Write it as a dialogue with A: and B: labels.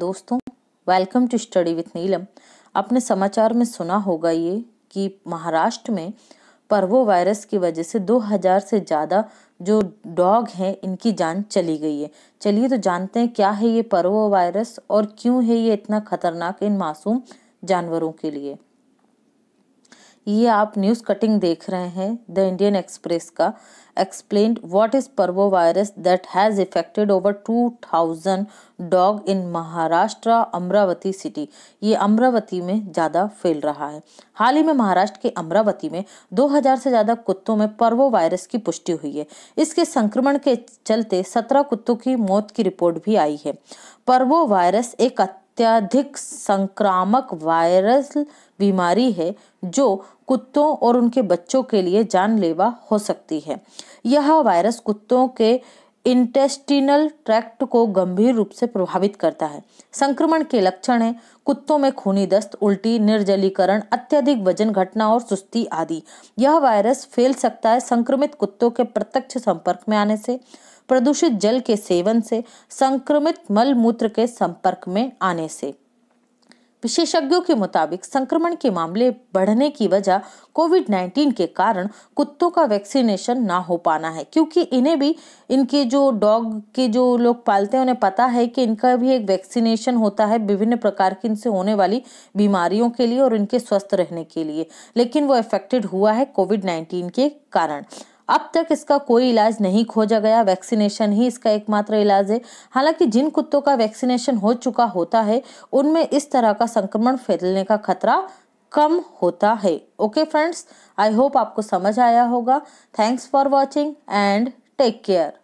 A: दोस्तों welcome to study with Neelam आपने समाचार में सुना होगा ये कि महाराष्ट्र में परवो वायरस की वजह से 2000 से ज़्यादा जो डॉग हैं इनकी जान चली गई है चलिए तो जानते हैं क्या है ये परवो वायरस और क्यों है ये इतना खतरनाक इन मासूम जानवरों के लिए ये आप न्यूज़ कटिंग देख रहे हैं द इंडियन एक्सप्रेस का explain what is parvo virus that has affected over two thousand dog in Maharashtra Amravati city ये अमरावती में ज़्यादा फैल रहा है हाल ही में महाराष्ट्र के अमरावती में 2000 से ज़्यादा कुत्तों में परवो वायरस की पुष्टि हुई है इसके संक्रमण के चलते 17 कुत्तों की मौत की रिपोर्ट भी आई है परवो वायरस एक अत्यधिक संक्रामक वायरस बीमारी है जो कुत्तों और उनके बच्चों के लिए जानलेवा हो सकती है यह वायरस कुत्तों के इंटेस्टिनल ट्रैक्ट को गंभीर रूप से प्रभावित करता है संक्रमण के लक्षण हैं कुत्तों में खूनी दस्त उल्टी निर्जलीकरण अत्यधिक वजन घटना और सुस्ती आदि यह वायरस फैल सकता है संक्रमित कुत्तों के प्रत्यक्ष संपर्क में आने से प्रदूषित जल के सेवन से संक्रमित मल मूत्र के संपर्क में आने से विशेषज्ञों के मुताबिक संक्रमण के मामले बढ़ने की वजह कोविड 19 के कारण कुत्तों का वैक्सीनेशन ना हो पाना है क्योंकि इन्हें भी इनके जो डॉग के जो लोग पालते हैं उन्हें पता है कि इनका भी एक वैक्सीनेशन होता है विभिन्न प्रकार की इनसे होने वाली बीमारियों के लिए और इनके स्वस्थ रहने के लिए लेकिन वो अफेक्टेड हुआ है कोविड नाइन्टीन के कारण अब तक इसका कोई इलाज नहीं खोजा गया वैक्सीनेशन ही इसका एकमात्र इलाज है हालांकि जिन कुत्तों का वैक्सीनेशन हो चुका होता है उनमें इस तरह का संक्रमण फैलने का खतरा कम होता है ओके फ्रेंड्स आई होप आपको समझ आया होगा thanks for watching and take care